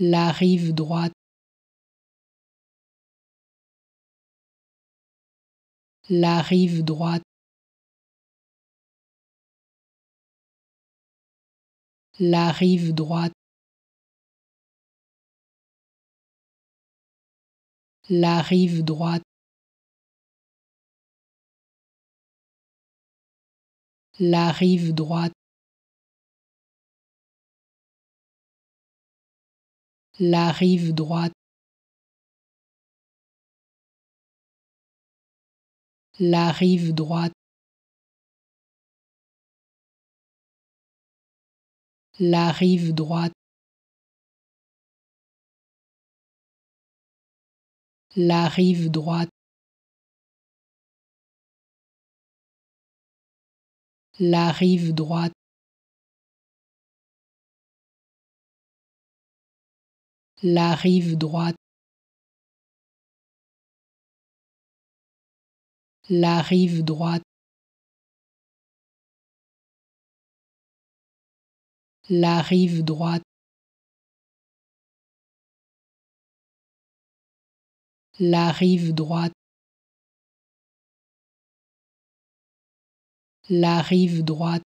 la rive droite, la rive droite, la rive droite, la rive droite, la rive droite. la rive droite, la rive droite, la rive droite, la rive droite, la rive droite. la rive droite, la rive droite, la rive droite, la rive droite, la rive droite.